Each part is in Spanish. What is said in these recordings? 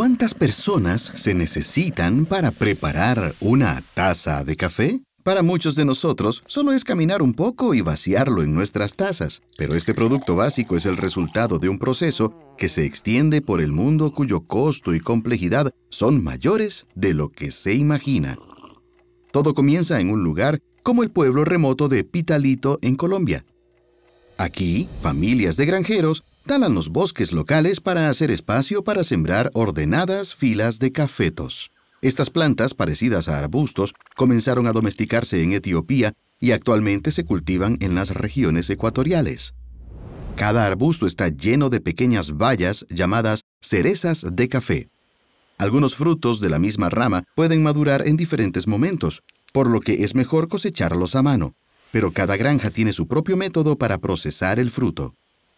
¿Cuántas personas se necesitan para preparar una taza de café? Para muchos de nosotros, solo es caminar un poco y vaciarlo en nuestras tazas, pero este producto básico es el resultado de un proceso que se extiende por el mundo cuyo costo y complejidad son mayores de lo que se imagina. Todo comienza en un lugar como el pueblo remoto de Pitalito en Colombia. Aquí, familias de granjeros talan los bosques locales para hacer espacio para sembrar ordenadas filas de cafetos. Estas plantas, parecidas a arbustos, comenzaron a domesticarse en Etiopía y actualmente se cultivan en las regiones ecuatoriales. Cada arbusto está lleno de pequeñas bayas llamadas cerezas de café. Algunos frutos de la misma rama pueden madurar en diferentes momentos, por lo que es mejor cosecharlos a mano, pero cada granja tiene su propio método para procesar el fruto.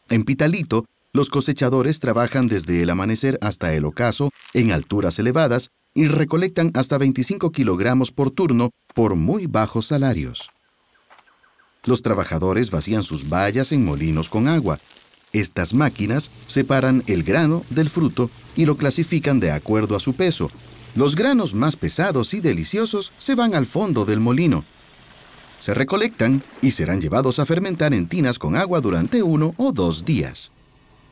En Pitalito, los cosechadores trabajan desde el amanecer hasta el ocaso en alturas elevadas y recolectan hasta 25 kilogramos por turno por muy bajos salarios. Los trabajadores vacían sus vallas en molinos con agua. Estas máquinas separan el grano del fruto y lo clasifican de acuerdo a su peso. Los granos más pesados y deliciosos se van al fondo del molino se recolectan y serán llevados a fermentar en tinas con agua durante uno o dos días.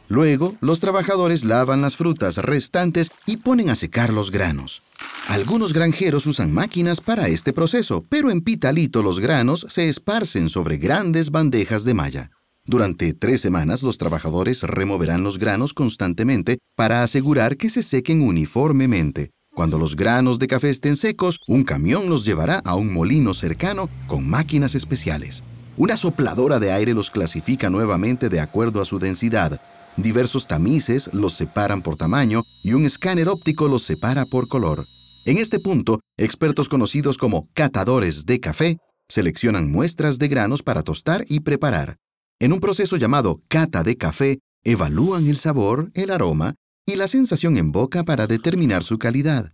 Luego, los trabajadores lavan las frutas restantes y ponen a secar los granos. Algunos granjeros usan máquinas para este proceso, pero en Pitalito los granos se esparcen sobre grandes bandejas de malla. Durante tres semanas los trabajadores removerán los granos constantemente para asegurar que se sequen uniformemente. Cuando los granos de café estén secos, un camión los llevará a un molino cercano con máquinas especiales. Una sopladora de aire los clasifica nuevamente de acuerdo a su densidad. Diversos tamices los separan por tamaño y un escáner óptico los separa por color. En este punto, expertos conocidos como catadores de café seleccionan muestras de granos para tostar y preparar. En un proceso llamado cata de café, evalúan el sabor, el aroma, y la sensación en boca para determinar su calidad.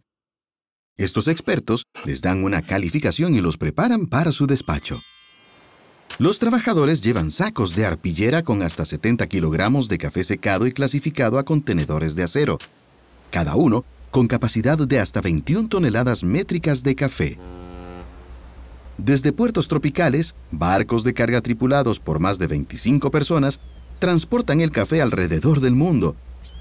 Estos expertos les dan una calificación y los preparan para su despacho. Los trabajadores llevan sacos de arpillera con hasta 70 kilogramos de café secado y clasificado a contenedores de acero, cada uno con capacidad de hasta 21 toneladas métricas de café. Desde puertos tropicales, barcos de carga tripulados por más de 25 personas transportan el café alrededor del mundo,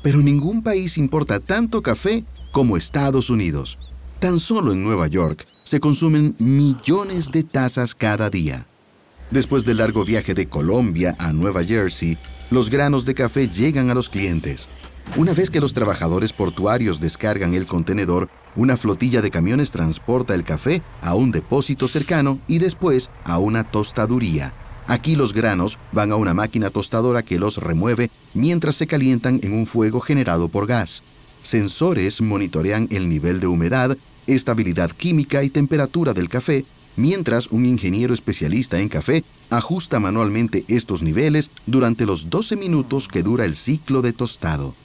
pero ningún país importa tanto café como Estados Unidos. Tan solo en Nueva York se consumen millones de tazas cada día. Después del largo viaje de Colombia a Nueva Jersey, los granos de café llegan a los clientes. Una vez que los trabajadores portuarios descargan el contenedor, una flotilla de camiones transporta el café a un depósito cercano y después a una tostaduría, Aquí los granos van a una máquina tostadora que los remueve mientras se calientan en un fuego generado por gas. Sensores monitorean el nivel de humedad, estabilidad química y temperatura del café, mientras un ingeniero especialista en café ajusta manualmente estos niveles durante los 12 minutos que dura el ciclo de tostado.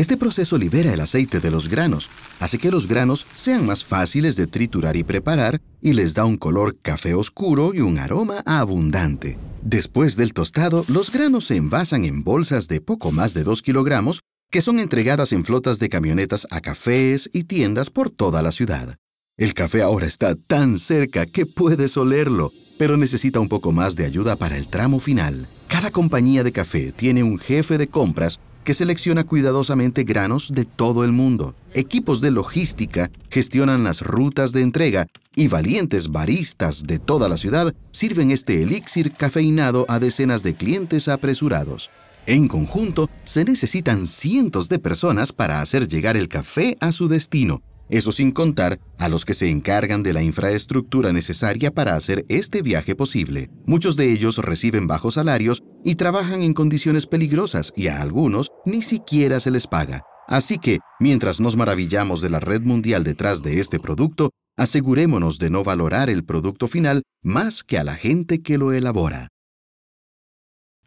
Este proceso libera el aceite de los granos, hace que los granos sean más fáciles de triturar y preparar y les da un color café oscuro y un aroma abundante. Después del tostado, los granos se envasan en bolsas de poco más de 2 kilogramos que son entregadas en flotas de camionetas a cafés y tiendas por toda la ciudad. El café ahora está tan cerca que puedes olerlo, pero necesita un poco más de ayuda para el tramo final. Cada compañía de café tiene un jefe de compras que selecciona cuidadosamente granos de todo el mundo. Equipos de logística gestionan las rutas de entrega y valientes baristas de toda la ciudad sirven este elixir cafeinado a decenas de clientes apresurados. En conjunto, se necesitan cientos de personas para hacer llegar el café a su destino, eso sin contar a los que se encargan de la infraestructura necesaria para hacer este viaje posible. Muchos de ellos reciben bajos salarios y trabajan en condiciones peligrosas y a algunos ni siquiera se les paga. Así que, mientras nos maravillamos de la red mundial detrás de este producto, asegurémonos de no valorar el producto final más que a la gente que lo elabora.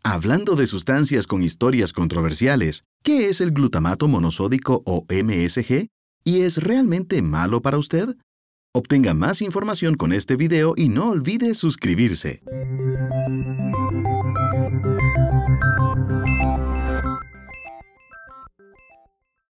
Hablando de sustancias con historias controversiales, ¿qué es el glutamato monosódico o MSG? ¿Y es realmente malo para usted? Obtenga más información con este video y no olvide suscribirse.